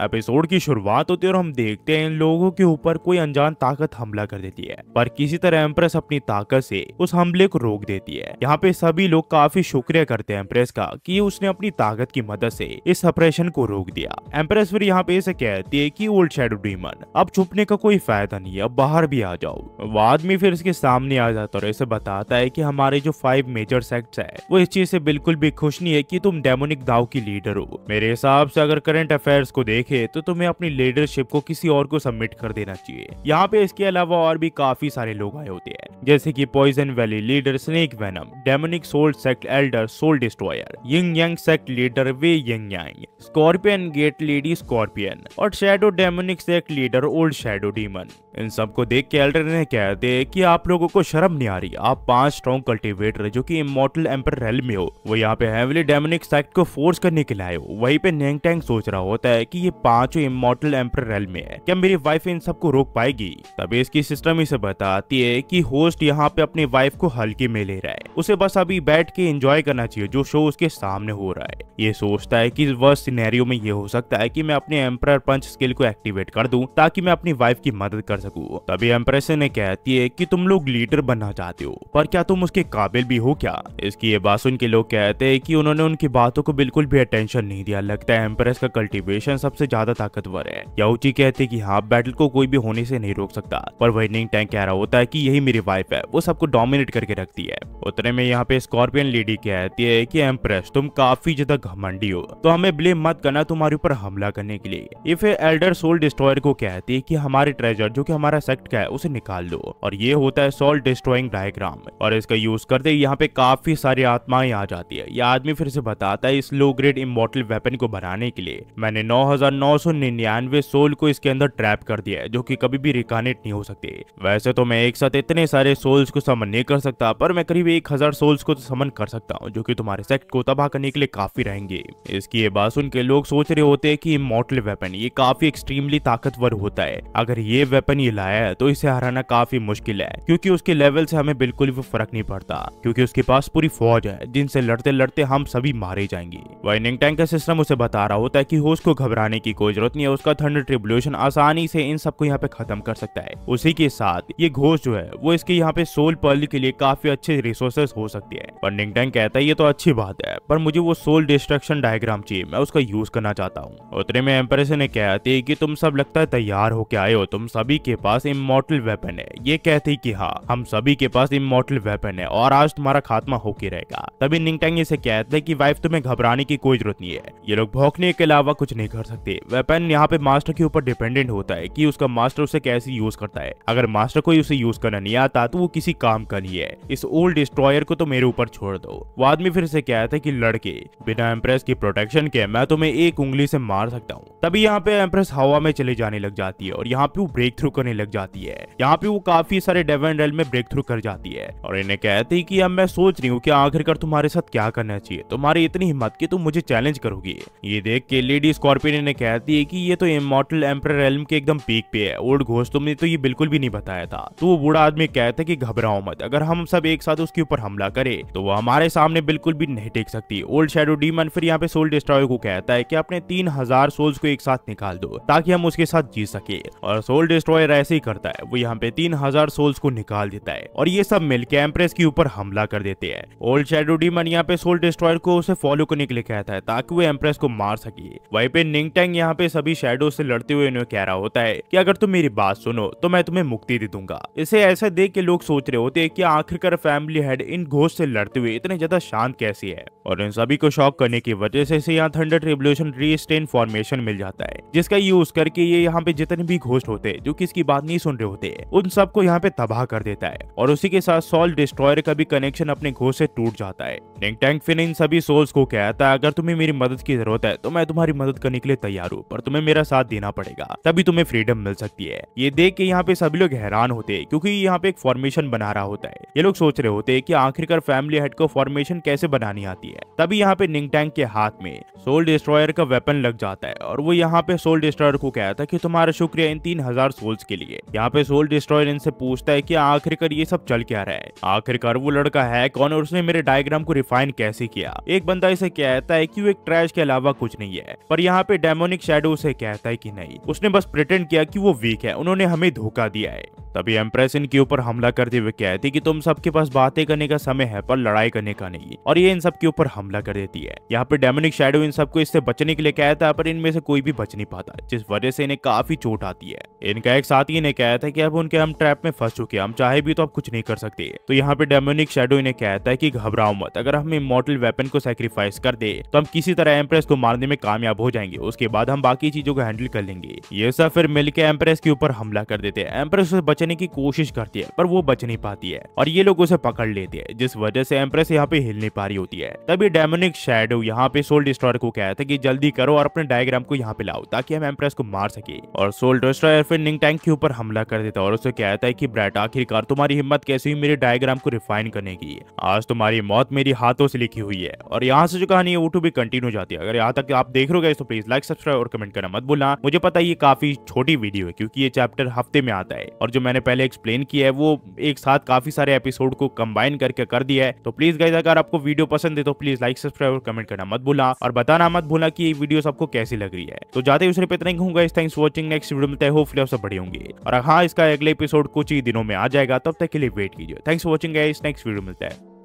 episode की शुरुआत होती है और हम देखते हैं इन लोगों के ऊपर कोई अनजान ताकत हमला कर देती है पर किसी तरह एम्प्रेस अपनी ताकत से उस हमले को रोक देती है यहाँ पे सभी लोग काफी शुक्रिया करते हैं एम्प्रेस का कि उसने अपनी ताकत की मदद से इस ऑपरेशन को रोक दिया एम्प्रेस फिर यहाँ पे इसे कहती है की ओल्ड शेडो डीमन अब छुपने का कोई फायदा नहीं है अब बाहर भी आ जाओ वो आदमी फिर इसके सामने आ जाता है और इसे बताता है की हमारे जो फाइव मेजर सेक्ट है वो इस चीज से बिल्कुल भी खुश नहीं है की तुम डेमोनिक दाव की लीडर हो मेरे हिसाब से अगर करंट अफेयर को देख देखे तो तुम्हें अपनी लीडरशिप को किसी और को सबमिट कर देना चाहिए यहाँ पे इसके अलावा और भी काफी सारे लोग आए होते हैं जैसे की poison valley leader snake venom demonic soul sect elder soul destroyer young young sect leader वे यंग यांग स्कॉर्पियन गेट लेडी स्कॉर्पियन और shadow demonic sect leader old shadow demon इन सबको देख के एल्डर ने कह दे कि आप लोगों को शर्म नहीं आ रही आप पांच स्ट्रॉन्ग कल्टीवेटर जो कि इमोटल एम्पर रेल में हो वो यहाँ पे हैवली डेमोनिक सेक्ट को फोर्स करने के लिए आए हो वही पे नेंग टैंग सोच रहा होता है कि ये पांचों इमोटल एम्पर रेल में है क्या मेरी वाइफ इन सबको रोक पाएगी तब इसकी सिस्टम इसे बताती है की होस्ट यहाँ पे अपनी वाइफ को हल्के में ले रहा है उसे बस अभी बैठ के एंजॉय करना चाहिए जो शो उसके सामने हो रहा है ये सोचता है की वह सिनेरियो में ये हो सकता है की मैं अपने एम्पर पंच स्किल को एक्टिवेट कर दूं ताकि मैं अपनी वाइफ की मदद कर सकूं तभी एम्प्रेस ने कहती है कि तुम लोग लीडर बनना चाहते हो पर क्या तुम उसके काबिल भी हो क्या इसकी ये बात सुन के लोग कहते हैं कि उन्होंने उनकी बातों को बिल्कुल भी अटेंशन नहीं दिया लगता है एम्प्रेस का कल्टीवेशन सबसे ज्यादा ताकतवर है याउची कहते की हाफ बैटल को कोई भी होने से नहीं रोक सकता पर वाइटनिंग टैंक कह रहा होता है की यही मेरी वाइफ है वो सबको डोमिनेट करके रखती है उतने में यहाँ पे स्कॉर्पियन लेडी कहती है की एम्प्रेस तुम काफी ज्यादा घमंडी हो तो हमें ब्लेम मत करना तुम्हारे ऊपर हमला करने के लिए ये एल्डर सोल डिस्ट्रॉयर को कहती है की हमारे ट्रेजर जो की हमारा सेक्ट का है उसे निकाल दो और ये होता है सोल डिस्ट्रॉइंग डायग्राम और इसका यूज करते यहाँ पे काफी सारी आत्माएं आ जाती है ये आदमी फिर से बताता है इस लो ग्रेड इमोटल वेपन को बनाने के लिए मैंने 999 सोल को इसके अंदर ट्रैप कर दिया है जो कि कभी भी रिकानेट नहीं हो सकते वैसे तो मैं एक साथ इतने सारे सोल्स को समन नहीं कर सकता पर मैं करीब एक हजार सोल्स को तो समन कर सकता हूँ जो की तुम्हारे सेक्ट को तबाह करने के लिए काफी रहेंगे इसकी ये बात सुन के लोग सोच रहे होते हैं की इमोटल वेपन ये काफी एक्सट्रीमली ताकतवर होता है अगर ये वेपन ये लाया है तो इसे हराना काफी मुश्किल है क्यूँकी उसके लेवल से हमें बिल्कुल भी फर्क नहीं पड़ता क्यूँकी उसके पास पूरी फौज है जिनसे लड़ते लड़ते हम सभी मारे जाएंगे वाइनिंग टैंक का सिस्टम उसे बता रहा होता है की होस्ट को घबराने की की कोई जरूरत नहीं है उसका थंडर ट्रिबुलेशन आसानी से इन सबको यहाँ पे खत्म कर सकता है उसी के साथ ये घोष जो है वो इसके यहाँ पे सोल पर्ल के लिए काफी अच्छे रिसोर्सेस हो सकती है पर निंगटैंग कहता है ये तो अच्छी बात है पर मुझे वो सोल डिस्ट्रक्शन डायग्राम चाहिए मैं उसका यूज करना चाहता हूँ उतरे में एम्परेस ने कहती की तुम सब लगता है तैयार होके आए हो तुम सभी के पास इमोटल वेपन है ये कहते की हाँ हम सभी के पास इमोटल वेपन है और आज तुम्हारा खात्मा होके रहेगा तभी निंगटैंग इसे कहते हैं कि वाइफ तुम्हें घबराने की कोई जरूरत नहीं है ये लोग भौंकने के अलावा कुछ नहीं कर सकते सकते वेपन यहाँ पे मास्टर के ऊपर डिपेंडेंट होता है कि उसका मास्टर उसे कैसे यूज करता है अगर मास्टर को उसे यूज करना नहीं आता तो वो किसी काम का नहीं है इस ओल्ड डिस्ट्रॉयर को तो मेरे ऊपर छोड़ दो वो आदमी फिर से कहता है की लड़के बिना एम्प्रेस की प्रोटेक्शन के मैं तुम्हें एक उंगली से मार सकता हूँ तभी यहाँ पे एम्प्रेस हवा में चले जाने लग जाती है और यहाँ पे वो ब्रेक थ्रू करने लग जाती है यहाँ पे वो काफी सारे डेवन रेल में ब्रेक थ्रू कर जाती है और इन्हें कहते हैं कि अब मैं सोच रही हूँ कि आखिरकार तुम्हारे साथ क्या करना चाहिए तुम्हारी इतनी हिम्मत की तुम मुझे चैलेंज करोगी ये देख के लेडी स्कॉर्पियो ने कहती है कि ये तो इमोटल एम्पर एलम के एकदम पीक पे है ओल्ड घोष तुमने तो ये बिल्कुल भी नहीं बताया था तो वो बूढ़ा आदमी कहता है कि घबराओ मत अगर हम सब एक साथ उसके ऊपर हमला करे तो वो हमारे सामने बिल्कुल भी नहीं टेक सकती ओल्ड शेडो डीमन फिर यहाँ पे सोल डिस्ट्रॉय को कहता है की अपने तीन हजार सोल्स को एक साथ निकाल दो ताकि हम उसके साथ जी सके और सोल डिस्ट्रॉयर ऐसे ही करता है वो यहाँ पे तीन हजार सोल्स को निकाल देता है और ये सब मिलकर एम्प्रेस के ऊपर हमला कर देते हैं ओल्ड शेडो डीमन यहाँ पे सोल डिस्ट्रॉयर को उसे फॉलो करने के लिए कहता है ताकि वो एम्प्रेस को मार सके वहीं पे निंगटेंग रंग यहाँ पे सभी शेडो से लड़ते हुए इन्हें कह रहा होता है कि अगर तुम मेरी बात सुनो तो मैं तुम्हें मुक्ति दे दूंगा इसे ऐसा देख के लोग सोच रहे होते कि आखिरकार फैमिली हेड इन घोष से लड़ते हुए इतने ज्यादा शांत कैसी है और इन सभी को शॉक करने की वजह से इसे यहाँ थंडर रेवल्यूशन रीस्टेन फॉर्मेशन मिल जाता है जिसका यूज करके ये यहाँ पे जितने भी घोष होते जो किसकी बात नहीं सुन रहे होते उन सबको यहाँ पे तबाह कर देता है और उसी के साथ सोल डिस्ट्रॉयर का भी कनेक्शन अपने घोष से टूट जाता है टैंक इन सभी सोल्स को कहता है अगर तुम्हें मेरी मदद की जरूरत है तो मैं तुम्हारी मदद करने के लिए तैयार यारो पर तुम्हें मेरा साथ देना पड़ेगा तभी तुम्हें फ्रीडम मिल सकती है ये देख के यहाँ पे सभी लोग हैरान होते हैं क्योंकि यहाँ पे एक फॉर्मेशन बना रहा होता है ये लोग सोच रहे होते हैं कि आखिरकार फैमिली हेड को फॉर्मेशन कैसे बनानी आती है तभी यहाँ पे निंगटैंग के हाथ में सोल डिस्ट्रॉयर का वेपन लग जाता है और वो यहाँ पे सोल डिस्ट्रॉयर को कहता है की तुम्हारा शुक्रिया इन तीन हजार सोल्स के लिए यहाँ पे सोल डिस्ट्रॉयर इनसे पूछता है की आखिरकार ये सब चल क्या रहा है आखिरकार वो लड़का है कौन और उसने मेरे डायग्राम को रिफाइन कैसे किया एक बंदा इसे कहता है की वो एक ट्रैश के अलावा कुछ नहीं है पर यहाँ पे डेमो डेमोनिक शेडो उसे कहता है कि नहीं उसने बस प्रिटेंड किया कि वो वीक है उन्होंने हमें धोखा दिया है तभी एम्प्रेस इनके ऊपर हमला करते हुए कहती कि तुम सबके पास बातें करने का समय है पर लड़ाई करने का नहीं और ये इन सबके ऊपर हमला कर देती है यहाँ पे डेमोनिक शेडो इन सबको इससे बचने के लिए कहता है पर इनमें से कोई भी बच नहीं पाता जिस वजह से इन्हें काफी चोट आती है इनका एक साथी ने कहता है कि अब उनके हम ट्रैप में फंस चुके हैं हम चाहे भी तो अब कुछ नहीं कर सकते तो यहाँ पे डेमोनिक शेडो इन्हें कहता है कि घबराओ मत अगर हम इमोटल वेपन को सेक्रीफाइस कर दे तो हम किसी तरह एम्प्रेस को मारने में कामयाब हो जाएंगे उसके बाद हम बाकी चीजों को हैंडल कर लेंगे ये सब फिर मिलकर एम्प्रेस के ऊपर हमला कर देते हैं एम्प्रेस उसे बचने की कोशिश करती है पर वो बच नहीं पाती है और ये लोग उसे पकड़ लेते हैं जिस वजह से एम्प्रेस यहाँ पे हिल नहीं पा रही होती है तभी डेमोनिक शेडो यहाँ पे सोल डिस्ट्रॉयर को कहता है की जल्दी करो और अपने डायग्राम को यहाँ पे लाओ ताकि हम एम्प्रेस को मार सके और सोल डिस्ट्रॉयर फिर निंग टैंक के ऊपर हमला कर देता और उसे कहता है कि ब्रैट आखिरकार तुम्हारी हिम्मत कैसे हुई मेरे डायग्राम को रिफाइन करने की आज तुम्हारी मौत मेरी हाथों से लिखी हुई है और यहाँ से जो कहानी है वो टू भी कंटिन्यू जाती है अगर यहाँ तक आप देख रहे हो तो प्लीज लाइक सब्सक्राइब और कमेंट करना मत भूलना मुझे पता है ये काफी छोटी वीडियो है क्योंकि ये चैप्टर हफ्ते में आता है और जो मैंने पहले एक्सप्लेन किया है वो एक साथ काफी सारे एपिसोड को कंबाइन करके कर दिया है तो प्लीज गाइज अगर आपको वीडियो पसंद है तो प्लीज लाइक सब्सक्राइब और कमेंट करना मत भूलना और बताना मत भूलना की ये वीडियो सबको कैसी लग रही है तो जाते ही उसने पे इतना ही कहूंगा थैंक्स वॉचिंग नेक्स्ट वीडियो मिलता है लिए आप सब बढ़िया होंगे और हाँ इसका अगले एपिसोड कुछ ही दिनों में आ जाएगा तब तक के लिए वेट कीजिए thanks for watching next video मिलता है